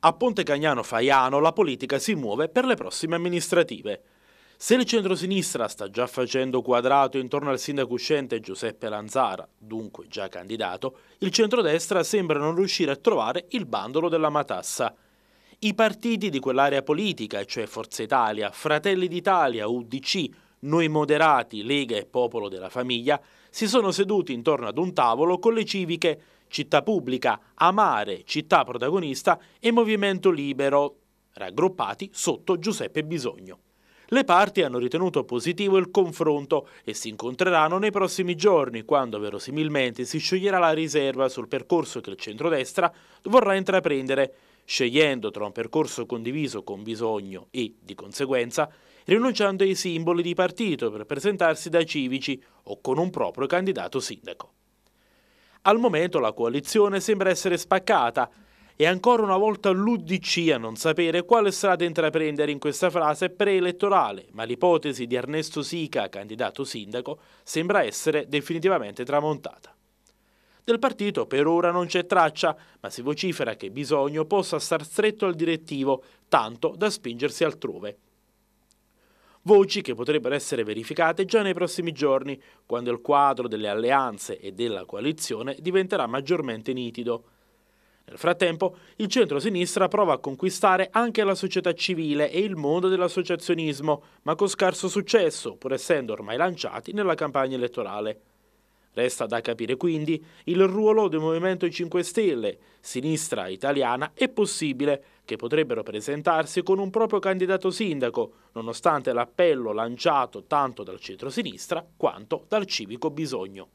A Ponte Cagnano Faiano la politica si muove per le prossime amministrative. Se il centrosinistra sta già facendo quadrato intorno al sindaco uscente Giuseppe Lanzara, dunque già candidato, il centrodestra sembra non riuscire a trovare il bandolo della matassa. I partiti di quell'area politica, cioè Forza Italia, Fratelli d'Italia, UDC, Noi Moderati, Lega e Popolo della Famiglia, si sono seduti intorno ad un tavolo con le civiche Città Pubblica, Amare, Città Protagonista e Movimento Libero, raggruppati sotto Giuseppe Bisogno. Le parti hanno ritenuto positivo il confronto e si incontreranno nei prossimi giorni, quando verosimilmente si scioglierà la riserva sul percorso che il centrodestra vorrà intraprendere, scegliendo tra un percorso condiviso con bisogno e, di conseguenza, rinunciando ai simboli di partito per presentarsi da civici o con un proprio candidato sindaco. Al momento la coalizione sembra essere spaccata e ancora una volta l'Udc a non sapere quale strada intraprendere in questa frase preelettorale, ma l'ipotesi di Ernesto Sica, candidato sindaco, sembra essere definitivamente tramontata. Del partito per ora non c'è traccia, ma si vocifera che Bisogno possa star stretto al direttivo, tanto da spingersi altrove voci che potrebbero essere verificate già nei prossimi giorni, quando il quadro delle alleanze e della coalizione diventerà maggiormente nitido. Nel frattempo, il centro-sinistra prova a conquistare anche la società civile e il mondo dell'associazionismo, ma con scarso successo, pur essendo ormai lanciati nella campagna elettorale. Resta da capire quindi il ruolo del Movimento 5 Stelle, sinistra italiana e possibile, che potrebbero presentarsi con un proprio candidato sindaco, nonostante l'appello lanciato tanto dal centro-sinistra quanto dal civico bisogno.